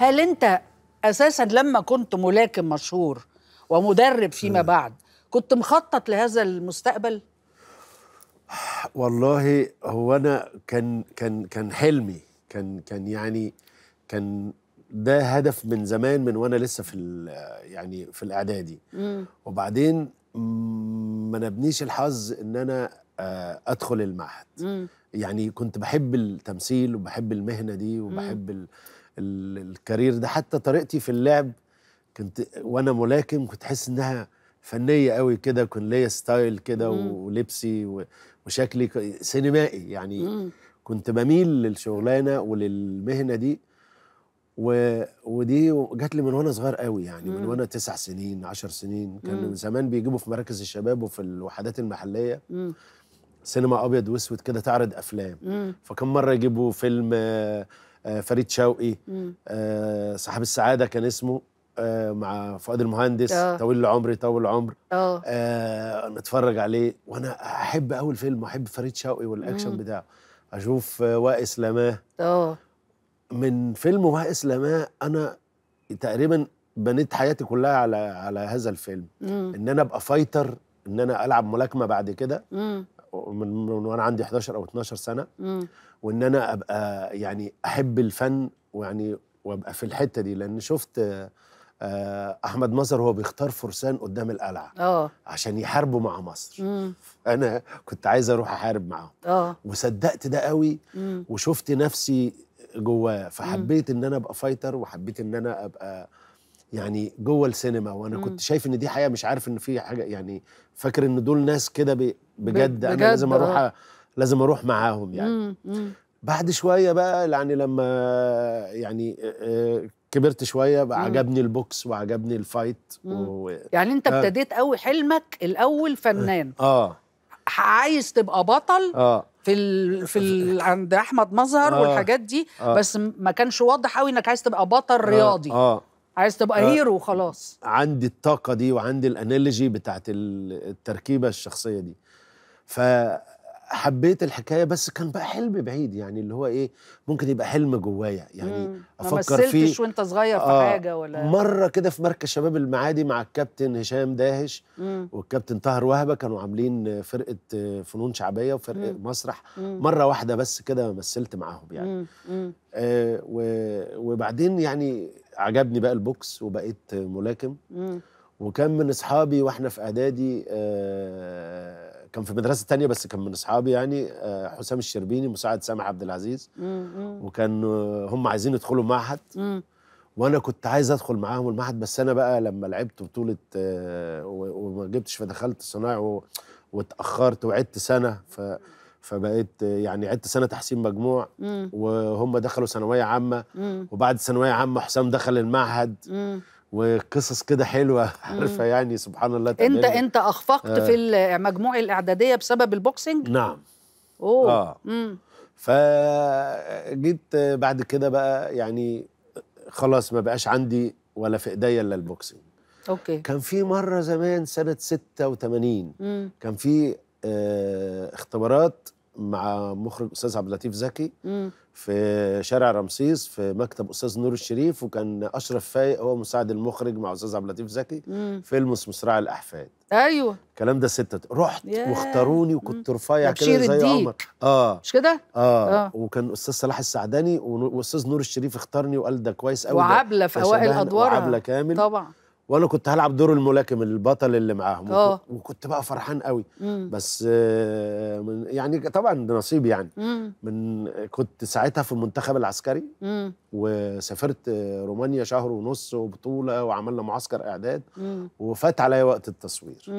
هل انت اساسا لما كنت ملاكم مشهور ومدرب فيما بعد كنت مخطط لهذا المستقبل والله هو انا كان كان كان حلمي كان كان يعني كان ده هدف من زمان من وانا لسه في يعني في الاعدادي وبعدين ما نبنيش الحظ ان انا آه، ادخل المعهد يعني كنت بحب التمثيل وبحب المهنه دي وبحب الكارير ده حتى طريقتي في اللعب كنت وانا ملاكم كنت احس انها فنيه قوي كده كان ليا ستايل كده ولبسي وشكلي سينمائي يعني مم. كنت بميل للشغلانه وللمهنه دي و... ودي جات لي من وانا صغير قوي يعني مم. من وانا تسع سنين عشر سنين كان مم. زمان بيجيبوا في مراكز الشباب وفي الوحدات المحليه مم. سينما ابيض واسود كده تعرض افلام مم. فكم مره يجيبوا فيلم آه آه، فريد شوقي آه، صاحب السعاده كان اسمه آه، مع فؤاد المهندس أوه. طويل العمر طول العمر أوه. آه نتفرج عليه وانا احب اول الفيلم احب فريد شوقي والاكشن مم. بتاعه اشوف وائس لماه اه من فيلم وائس لماه انا تقريبا بنيت حياتي كلها على على هذا الفيلم مم. ان انا ابقى فايتر ان انا العب ملاكمه بعد كده من, من وانا عندي 11 او 12 سنه وان انا ابقى يعني احب الفن ويعني وابقى في الحته دي لان شفت آه، احمد مصر هو بيختار فرسان قدام القلعه اه عشان يحاربوا مع مصر مم. انا كنت عايز اروح احارب معاهم اه وصدقت ده قوي مم. وشفت نفسي جواه فحبيت ان انا ابقى فايتر وحبيت ان انا ابقى يعني جوه السينما وانا مم. كنت شايف ان دي حقيقه مش عارف ان في حاجه يعني فاكر ان دول ناس كده بجد, بجد انا لازم اروح أه. لازم اروح معاهم يعني مم. مم. بعد شويه بقى يعني لما يعني كبرت شويه بقى عجبني البوكس وعجبني الفايت و... يعني انت آه. ابتديت آه. قوي حلمك الاول فنان اه, آه. عايز تبقى بطل اه في ال... في ال... عند احمد مظهر آه. والحاجات دي آه. بس ما كانش واضح قوي انك عايز تبقى بطل آه. رياضي آه. آه. عايز تبقى أه هيرو وخلاص عندي الطاقه دي وعندي الانالوجي بتاعت التركيبه الشخصيه دي فحبيت الحكايه بس كان بقى حلم بعيد يعني اللي هو ايه ممكن يبقى حلم جوايا يعني مم. افكر فيه ما مثلتش وانت صغير في آه حاجه ولا مره كده في مركز شباب المعادي مع الكابتن هشام داهش مم. والكابتن طاهر وهبه كانوا عاملين فرقه فنون شعبيه وفرقه مم. مسرح مم. مره واحده بس كده مثلت معاهم يعني مم. مم. آه وبعدين يعني عجبني بقى البوكس وبقيت ملاكم وكان من اصحابي واحنا في اعدادي آه، كان في مدرسه تانية بس كان من اصحابي يعني آه، حسام الشربيني مساعد سامح عبد العزيز وكان آه، هم عايزين يدخلوا معهد وانا كنت عايز ادخل معاهم المعهد بس انا بقى لما لعبت بطوله وما جبتش فدخلت صناعي واتاخرت وعدت سنه ف فبقيت يعني عدت سنه تحسين مجموع مم. وهم دخلوا ثانويه عامه وبعد ثانويه عامه حسام دخل المعهد مم. وقصص كده حلوه عارفه يعني سبحان الله تقليل. انت انت اخفقت آه. في المجموع الاعداديه بسبب البوكسنج نعم اوه اه فجيت بعد كده بقى يعني خلاص ما بقاش عندي ولا في ايديا الا البوكسنج اوكي كان في مره زمان سنه 86 مم. كان في اه اختبارات مع مخرج استاذ عبد اللطيف زكي في شارع رمسيس في مكتب استاذ نور الشريف وكان اشرف فايق هو مساعد المخرج مع استاذ عبد اللطيف زكي فيلم اسمه صراع الاحفاد ايوه الكلام ده ستة رحت yeah. واختاروني وكنت رفيع كده زي عمر اه مش كده؟ آه. اه وكان استاذ صلاح السعداني واستاذ نور الشريف اختارني وقال ده كويس قوي وعبله في اوائل ادوارها وعبله كامل طبعا وانا كنت هلعب دور الملاكم البطل اللي معاهم آه. وكنت بقى فرحان قوي مم. بس آه، من يعني طبعا نصيب يعني مم. من كنت ساعتها في المنتخب العسكري مم. وسافرت آه، رومانيا شهر ونص وبطوله وعملنا معسكر اعداد وفات عليا وقت التصوير مم.